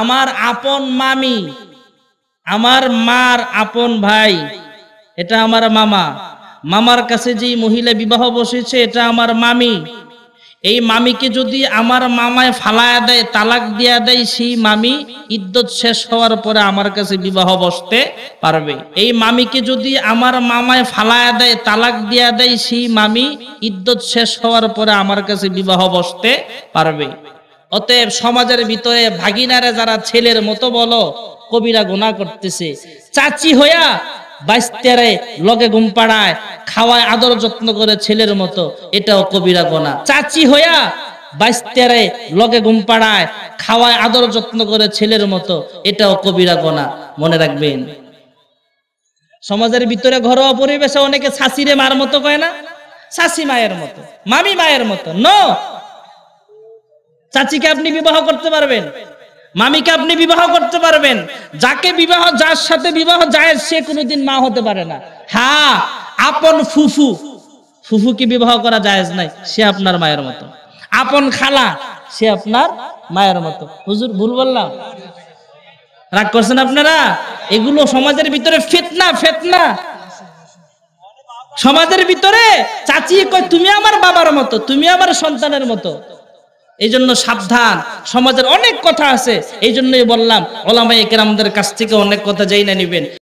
আমার আপন মামি আমার মার আপন ভাই এটা আমার মামা মামার কাছে যে মহিলা বিবাহ বসেছে এটা আমার মামি এই মামিকে যদি আমার মামায় ফালায়া দেয় তালাক দিয়া দেয় সেই মামি ইদ্যত শেষ হওয়ার পরে আমার কাছে বিবাহ বসতে পারবে এই মামিকে যদি আমার মামায় ফালায়া দেয় তালাক দিয়া দেয় সেই মামি ইদ্যত শেষ হওয়ার পরে আমার কাছে বিবাহ বসতে পারবে অতএব সমাজের ভিতরে ভাগিনারে যারা ছেলের মতো বলো কবিরা গুণা করতেছে চাচি হইয়া বাইস্তারে লগে ঘুম পাড়ায় খাওয়ায় আদর যত্ন করে ছেলের মতো এটাও কবিরা গোনা চাচি হইয়া বাইস্তারে লগে ঘুম পাড়ায় খাওয়ায় আদর যত্ন করে ছেলের মতো এটাও কবিরা গোনা মনে রাখবেন সমাজের ভিতরে ঘরোয়া পরিবেশে অনেকে শাশিরে মার মতো কয় না শাশি মায়ের মতো মামি মায়ের মতো ন চাচিকে আপনি বিবাহ করতে পারবেন মামিকে আপনি বিবাহ করতে পারবেন যাকে বিবাহ যার সাথে বিবাহ যায় সে কোনোদিন মা হতে পারে না হ্যাঁ আপন ফুফু ফুফু কি বিবাহ করা জায়েজ নাই সে আপনার মায়ের মতো আপন খালা সে আপনার মায়ের মতো হুজুর ভুল বললাম রাগ করছেন আপনারা এগুলো সমাজের ভিতরে ফেতনা ফেতনা সমাজের ভিতরে চাচি কয় তুমি আমার বাবার মতো তুমি আমার সন্তানের মতো এই জন্য সাবধান সমাজের অনেক কথা আছে এই জন্যই বললাম ওলামাই কেরামদের কাছ থেকে অনেক কথা যাই না নিবেন